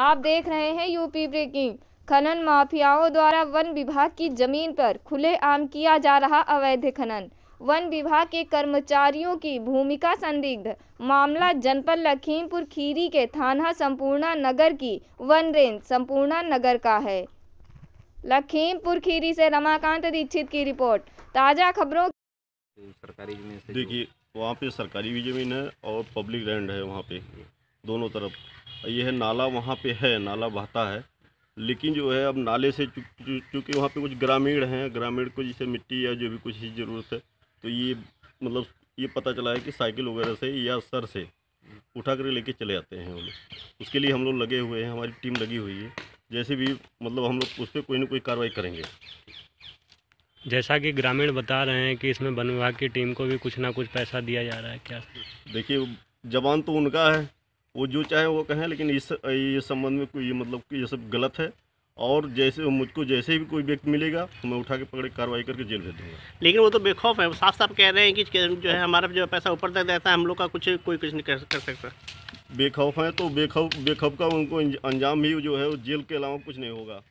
आप देख रहे हैं यूपी ब्रेकिंग खनन माफियाओं द्वारा वन विभाग की जमीन पर खुले आम किया जा रहा अवैध खनन वन विभाग के कर्मचारियों की भूमिका संदिग्ध मामला जनपद लखीमपुर खीरी के थाना संपूर्णा नगर की वन रेंज संपूर्णा नगर का है लखीमपुर खीरी से रमाकांत दीक्षित की रिपोर्ट ताज़ा खबरों सरकारी जमीन देखिए वहाँ पे सरकारी भी जमीन है और पब्लिक लैंड है वहाँ पे दोनों तरफ यह नाला वहाँ पे है नाला बहता है लेकिन जो है अब नाले से चूँकि वहाँ पे कुछ ग्रामीण हैं ग्रामीण को जैसे मिट्टी या जो भी कुछ ज़रूरत है तो ये मतलब ये पता चला है कि साइकिल वगैरह से या सर से उठा कर लेके चले जाते हैं वो लोग उसके लिए हम लोग लगे हुए हैं हमारी टीम लगी हुई है जैसे भी मतलब हम लोग उस पर कोई ना कोई कार्रवाई करेंगे जैसा कि ग्रामीण बता रहे हैं कि इसमें वन विभाग की टीम को भी कुछ ना कुछ पैसा दिया जा रहा है क्या देखिए जवान तो उनका है वो जो चाहे वो कहें लेकिन इस ये संबंध में कोई मतलब कि ये सब गलत है और जैसे मुझको जैसे भी कोई व्यक्ति मिलेगा तो मैं उठा के पकड़ कार्रवाई करके जेल भेज दूंगा लेकिन वो तो बेखौफ है वो साफ साफ कह रहे हैं कि जो है हमारा जो पैसा ऊपर तक रहता है हम लोग का कुछ कोई कुछ नहीं कर, सकता बेखौफ है तो बेखौफ बेखौफ का उनको अंजाम भी जो है वो जेल के अलावा कुछ नहीं होगा